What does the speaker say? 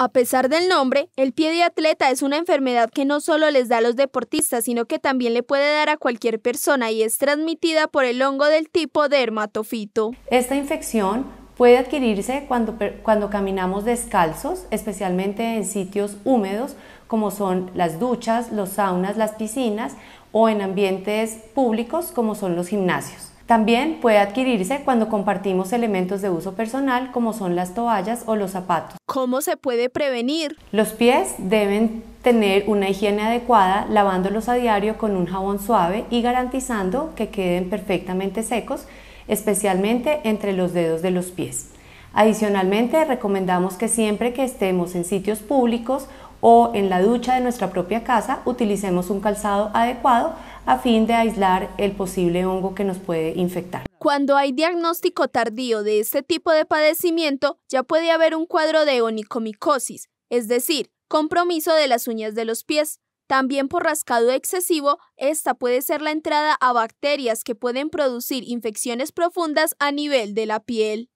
A pesar del nombre, el pie de atleta es una enfermedad que no solo les da a los deportistas, sino que también le puede dar a cualquier persona y es transmitida por el hongo del tipo dermatofito. Esta infección puede adquirirse cuando, cuando caminamos descalzos, especialmente en sitios húmedos como son las duchas, los saunas, las piscinas o en ambientes públicos como son los gimnasios. También puede adquirirse cuando compartimos elementos de uso personal como son las toallas o los zapatos. ¿Cómo se puede prevenir? Los pies deben tener una higiene adecuada lavándolos a diario con un jabón suave y garantizando que queden perfectamente secos, especialmente entre los dedos de los pies. Adicionalmente, recomendamos que siempre que estemos en sitios públicos o en la ducha de nuestra propia casa utilicemos un calzado adecuado a fin de aislar el posible hongo que nos puede infectar. Cuando hay diagnóstico tardío de este tipo de padecimiento, ya puede haber un cuadro de onicomicosis, es decir, compromiso de las uñas de los pies. También por rascado excesivo, esta puede ser la entrada a bacterias que pueden producir infecciones profundas a nivel de la piel.